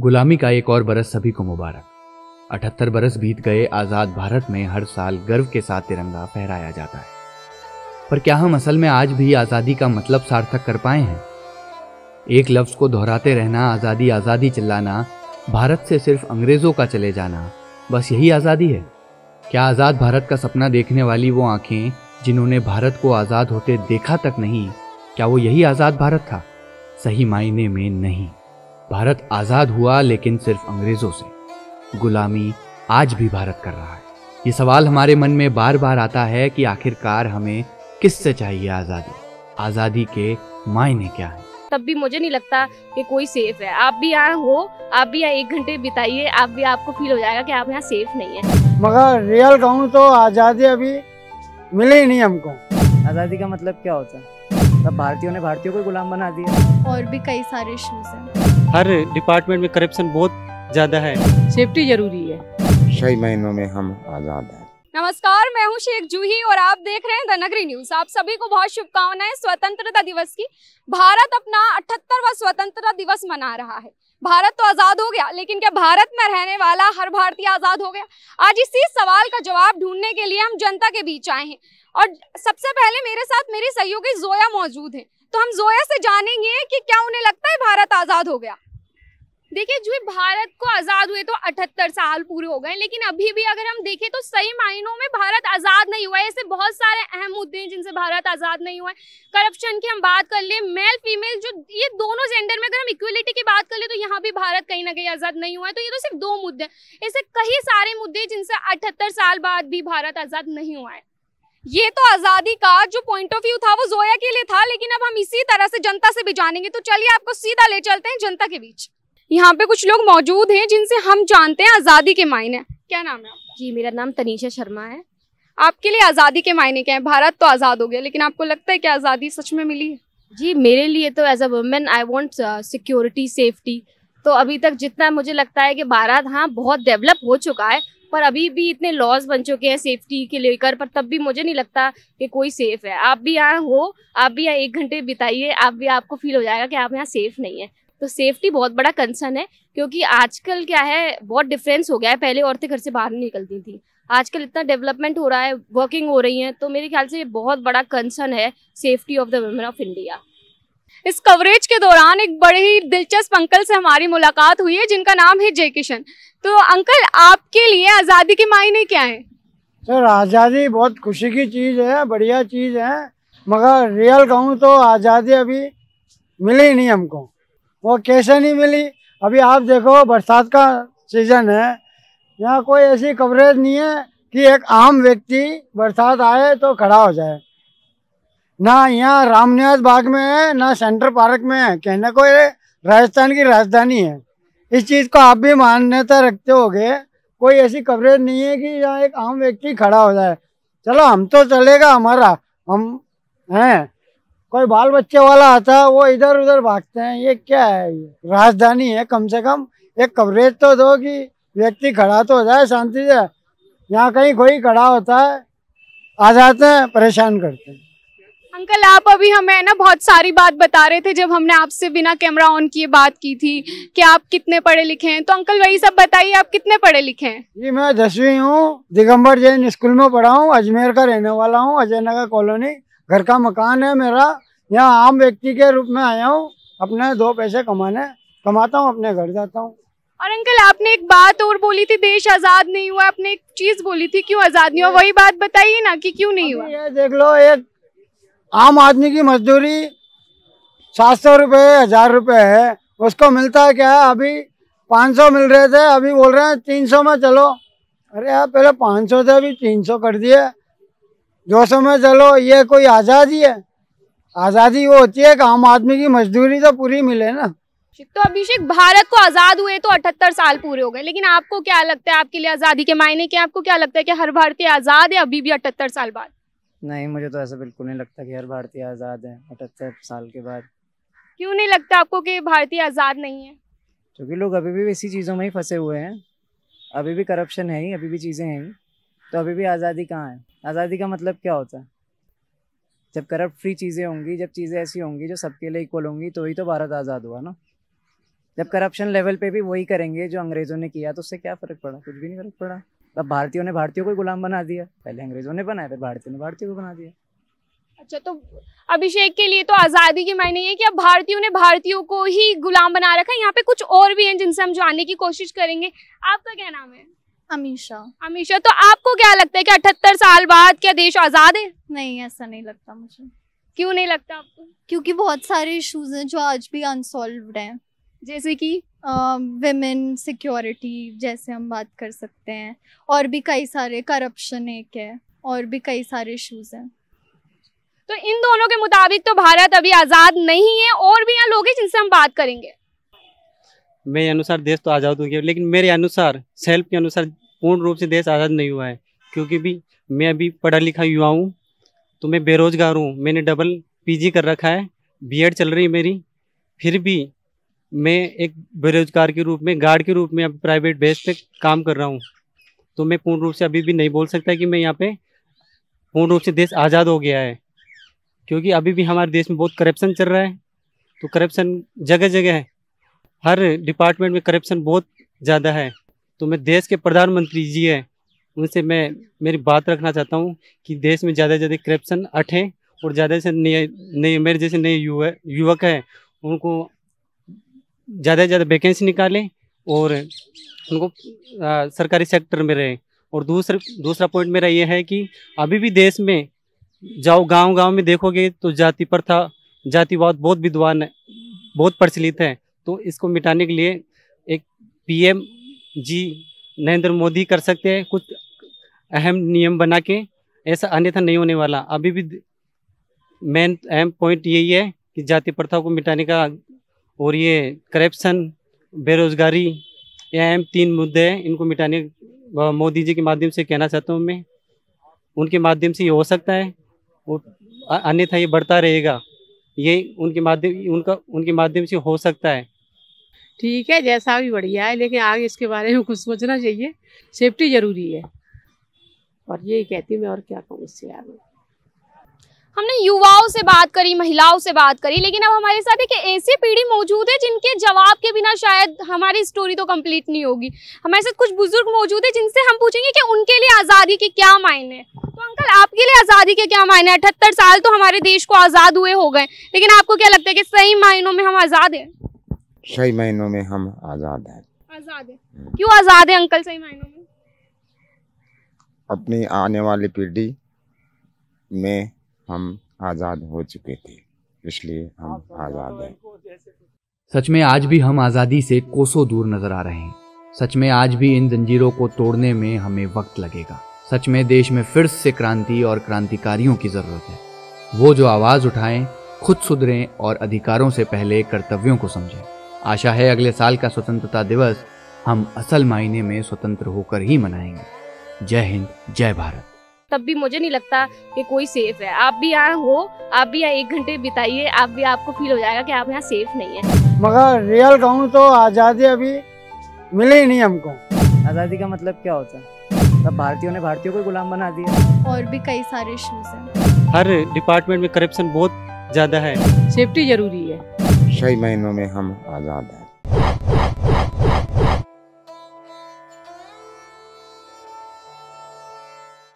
गुलामी का एक और बरस सभी को मुबारक अठहत्तर बरस बीत गए आज़ाद भारत में हर साल गर्व के साथ तिरंगा फहराया जाता है पर क्या हम असल में आज भी आज़ादी का मतलब सार्थक कर पाए हैं एक लफ्ज़ को दोहराते रहना आज़ादी आज़ादी चिल्लाना भारत से सिर्फ अंग्रेज़ों का चले जाना बस यही आज़ादी है क्या आज़ाद भारत का सपना देखने वाली वो आंखें जिन्होंने भारत को आज़ाद होते देखा तक नहीं क्या वो यही आज़ाद भारत था सही मायने में नहीं भारत आज़ाद हुआ लेकिन सिर्फ अंग्रेज़ों से गुलामी आज भी भारत कर रहा है ये सवाल हमारे मन में बार बार आता है कि आखिरकार हमें किससे चाहिए आज़ादी आज़ादी के मायने क्या है तब भी मुझे नहीं लगता कि कोई सेफ है आप भी यहाँ हो आप भी यहाँ एक घंटे बिताइए आप भी आपको फील हो जाएगा कि आप यहाँ सेफ नहीं है मगर रियल कहूँ तो आज़ादी अभी मिले ही नहीं हमको आज़ादी का मतलब क्या होता है तब भारतीयों ने भारतीयों को गुलाम बना दिया और भी कई सारे इश्यूज हैं हर डिपार्टमेंट में करप्शन बहुत ज्यादा है सेफ्टी जरूरी है छह महीनों में हम आजाद हैं नमस्कार मैं हूं शेख जूही और आप देख रहे हैं द नगरी न्यूज आप सभी को बहुत शुभकामनाएं स्वतंत्रता दिवस की भारत अपना अठहत्तरवा स्वतंत्रता दिवस मना रहा है भारत तो आज़ाद हो गया लेकिन क्या भारत में रहने वाला हर भारतीय आज़ाद हो गया आज इसी सवाल का जवाब ढूंढने के लिए हम जनता के बीच आए हैं और सबसे पहले मेरे साथ मेरी सहयोगी जोया मौजूद है तो हम जोया से जानेंगे कि क्या उन्हें लगता है भारत आज़ाद हो गया देखिए जो भारत को आज़ाद हुए तो 78 साल पूरे हो गए लेकिन अभी भी अगर हम देखें तो सही मायनों में भारत आज़ाद नहीं हुआ है ऐसे बहुत सारे अहम मुद्दे हैं जिनसे भारत आज़ाद नहीं हुआ है करप्शन की हम बात कर लें मेल फीमेल जो ये दोनों जेंडर में अगर हम इक्वलिटी की बात कर लें तो यहाँ भी भारत कहीं ना कहीं आज़ाद नहीं हुआ है तो ये तो सिर्फ दो मुद्दे ऐसे कई सारे मुद्दे जिनसे अठहत्तर साल बाद भी भारत आज़ाद नहीं हुआ है ये तो आजादी का जो पॉइंट ऑफ व्यू था वो जोया के लिए था लेकिन अब हम इसी तरह से जनता से भी जानेंगे तो चलिए आपको सीधा ले चलते हैं जनता के बीच यहाँ पे कुछ लोग मौजूद हैं जिनसे हम जानते हैं आजादी के मायने क्या नाम है जी मेरा नाम तनीषा शर्मा है आपके लिए आजादी के मायने क्या है भारत तो आजाद हो गया लेकिन आपको लगता है कि आजादी सच में मिली है जी मेरे लिए तो as a women I want security safety तो अभी तक जितना मुझे लगता है कि भारत हाँ बहुत डेवलप हो चुका है पर अभी भी इतने लॉज बन चुके हैं सेफ्टी के लेकर पर तब भी मुझे नहीं लगता कि कोई सेफ है आप भी यहाँ हो आप भी यहाँ एक घंटे बिताइए आप भी आपको फील हो जाएगा कि आप यहाँ सेफ नहीं है तो सेफ्टी बहुत बड़ा कंसर्न है क्योंकि आजकल क्या है बहुत डिफरेंस हो गया है पहले औरतें घर से बाहर नहीं निकलती थी आजकल इतना डेवलपमेंट हो रहा है वर्किंग हो रही है तो मेरे ख्याल से ये बहुत बड़ा कंसर्न है safety of the women of India इस कवरेज के दौरान एक बड़े ही दिलचस्प अंकल से हमारी मुलाकात हुई है जिनका नाम है जय किशन तो अंकल आपके लिए आज़ादी के मायने क्या है सर आज़ादी बहुत खुशी की चीज़ है बढ़िया चीज़ है मगर रियल कहूँ तो आज़ादी अभी मिली नहीं हमको वो कैसे नहीं मिली अभी आप देखो बरसात का सीज़न है यहाँ कोई ऐसी कवरेज नहीं है कि एक आम व्यक्ति बरसात आए तो खड़ा हो जाए ना यहाँ रामनिवास बाग में है ना सेंटर पार्क में है कहने को ये राजस्थान की राजधानी है इस चीज़ को आप भी मान्यता रखते हो कोई ऐसी कवरेज नहीं है कि यहाँ एक आम व्यक्ति खड़ा हो जाए चलो हम तो चलेगा हमारा हम हैं कोई बाल बच्चे वाला आता है वो इधर उधर भागते हैं ये क्या है ये राजधानी है कम से कम एक कवरेज तो दो कि व्यक्ति खड़ा तो हो जाए शांति से यहाँ कहीं कोई खड़ा होता है आ जाते हैं परेशान करते हैं अंकल आप अभी हमें ना बहुत सारी बात बता रहे थे जब हमने आपसे बिना कैमरा ऑन किए बात की थी कि आप कितने पढ़े लिखे हैं तो अंकल वही सब बताइए आप कितने पढ़े लिखे हैं जी मैं दसवीं हूँ दिगंबर जैन स्कूल में पढ़ा हूँ अजमेर का रहने वाला हूँ अजय नगर कॉलोनी घर का मकान है मेरा यहाँ आम व्यक्ति के रूप में आया हूँ अपने दो पैसे कमाने कमाता हूँ अपने घर जाता हूँ और अंकल आपने एक बात और बोली थी देश आजाद नहीं हुआ आपने एक चीज बोली थी क्यों आजाद नहीं हुआ वही बात बताइए ना कि क्यों नहीं हुआ ये देख लो एक आम आदमी की मजदूरी सात सौ रुपये हज़ार रुपये है उसको मिलता है क्या अभी पाँच सौ मिल रहे थे अभी बोल रहे हैं तीन सौ में चलो अरे यार पहले पाँच सौ थे अभी तीन सौ कर दिए दो सौ में चलो ये कोई आज़ादी है आज़ादी वो होती है कि आम आदमी की मजदूरी तो पूरी मिले ना तो अभिषेक भारत को आज़ाद हुए तो अठहत्तर साल पूरे हो गए लेकिन आपको क्या लगता है आपके लिए आज़ादी के मायने क्या आपको क्या लगता है कि हर भारतीय आज़ाद है अभी भी अठहत्तर साल बाद नहीं मुझे तो ऐसा बिल्कुल नहीं लगता कि हर भारतीय आज़ाद है अठहत्तर साल के बाद क्यों नहीं लगता आपको कि भारतीय आज़ाद नहीं है क्योंकि लोग अभी भी इसी चीज़ों में ही फंसे हुए हैं अभी भी करप्शन है ही अभी भी चीज़ें हैं तो अभी भी आज़ादी कहाँ है आज़ादी का मतलब क्या होता है जब करप्ट फ्री चीज़ें होंगी जब चीज़ें ऐसी होंगी जो सबके लिए इक्वल होंगी तो ही तो भारत आज़ाद हुआ ना जब करप्शन लेवल पे भी वही करेंगे जो अंग्रेज़ों ने किया तो उससे क्या फ़र्क पड़ा कुछ भी नहीं फ़र्क पड़ा अब भारतीयों ने भारतीयों को गुलाम बना दिया पहले अंग्रेजों ने बनाया फिर भारतीयों ने भारतीयों को बना दिया अच्छा तो अभिषेक के लिए तो आज़ादी के मायने ये कि अब भारतीयों ने भारतीयों को ही गुलाम बना रखा है यहाँ पे कुछ और भी हैं जिनसे हम जानने की कोशिश करेंगे आपका क्या नाम है अमीशा अमीशा तो आपको क्या लगता है कि अठहत्तर साल बाद क्या देश आज़ाद है नहीं ऐसा नहीं लगता मुझे क्यों नहीं लगता आपको क्योंकि बहुत सारे इशूज हैं जो आज भी अनसोल्व हैं जैसे कि वेमेन सिक्योरिटी जैसे हम बात कर सकते हैं और भी कई सारे करप्शन एक है और भी कई सारे इशूज़ हैं तो इन दोनों के मुताबिक तो भारत अभी आज़ाद नहीं है और भी यहाँ लोग हैं जिनसे हम बात करेंगे मेरे अनुसार देश तो आज़ाद हो गया लेकिन मेरे अनुसार सेल्फ के अनुसार पूर्ण रूप से देश आज़ाद नहीं हुआ है क्योंकि भी मैं अभी पढ़ा लिखा युवा हूँ तो मैं बेरोज़गार हूँ मैंने डबल पीजी कर रखा है बीएड चल रही है मेरी फिर भी मैं एक बेरोजगार के रूप में गार्ड के रूप में अब प्राइवेट बेस पे काम कर रहा हूँ तो मैं पूर्ण रूप से अभी भी नहीं बोल सकता कि मैं यहाँ पे पूर्ण रूप से देश आज़ाद हो गया है क्योंकि अभी भी हमारे देश में बहुत करप्शन चल रहा है तो करप्शन जगह जगह है हर डिपार्टमेंट में करप्शन बहुत ज़्यादा है तो मैं देश के प्रधानमंत्री जी हैं उनसे मैं मेरी बात रखना चाहता हूँ कि देश में ज़्यादा से ज़्यादा करप्शन अटें और ज़्यादा से नए नए मेरे जैसे नए युवक हैं उनको ज़्यादा से ज़्यादा वैकेंसी निकालें और उनको आ, सरकारी सेक्टर में रहें और दूसर दूसरा पॉइंट मेरा ये है कि अभी भी देश में जाओ गांव गांव में देखोगे तो जाति प्रथा जातिवाद बहुत विद्वान है बहुत प्रचलित है तो इसको मिटाने के लिए एक पीएम जी नरेंद्र मोदी कर सकते हैं कुछ अहम नियम बना के ऐसा अन्यथा नहीं होने वाला अभी भी मेन अहम पॉइंट यही है कि जाति प्रथा को मिटाने का और ये करप्शन बेरोज़गारी ये अहम तीन मुद्दे हैं इनको मिटाने मोदी जी के माध्यम से कहना चाहता हूँ मैं उनके माध्यम से ये हो सकता है और अन्यथा ये बढ़ता रहेगा ये उनके माध्यम उनका उनके माध्यम से हो सकता है ठीक है जैसा भी बढ़िया है लेकिन आगे इसके बारे में कुछ सोचना चाहिए सेफ्टी ज़रूरी है और यही कहती मैं और क्या कहूँ इससे आगे हमने युवाओं से बात करी महिलाओं से बात करी लेकिन अब हमारे साथ एक ऐसी पीढ़ी मौजूद है जिनके जवाब के बिना शायद हमारी स्टोरी तो कंप्लीट नहीं होगी हमारे साथ कुछ बुजुर्ग मौजूद है जिनसे हम पूछेंगे कि उनके लिए आज़ादी के क्या मायने तो अंकल आपके लिए आज़ादी के क्या मायने अठहत्तर साल तो हमारे देश को आज़ाद हुए हो गए लेकिन आपको क्या लगता है कि सही मायनों में हम आज़ाद हैं सही मायनों में हम आज़ाद हैं आज़ाद है क्यों आज़ाद है अंकल सही मायनों में अपनी आने वाली पीढ़ी में हम आज़ाद हो चुके थे इसलिए हम आज़ाद तो हैं सच में आज भी हम आज़ादी से कोसों दूर नज़र आ रहे हैं सच में आज भी इन जंजीरों को तोड़ने में हमें वक्त लगेगा सच में देश में फिर से क्रांति और क्रांतिकारियों की ज़रूरत है वो जो आवाज़ उठाएं खुद सुधरें और अधिकारों से पहले कर्तव्यों को समझें आशा है अगले साल का स्वतंत्रता दिवस हम असल मायने में स्वतंत्र होकर ही मनाएंगे जय हिंद जय भारत तब भी मुझे नहीं लगता कि कोई सेफ है आप भी यहाँ हो आप भी यहाँ एक घंटे बिताइए आप भी आपको फील हो जाएगा कि आप यहाँ सेफ नहीं है मगर रियल कहूँ तो आज़ादी अभी मिले ही नहीं हमको आज़ादी का मतलब क्या होता है तब भारतीयों ने भारतीयों को गुलाम बना दिया और भी कई सारे इश्यूज हैं हर डिपार्टमेंट में करप्शन बहुत ज्यादा है सेफ्टी जरूरी है छह महीनों में हम आजाद हैं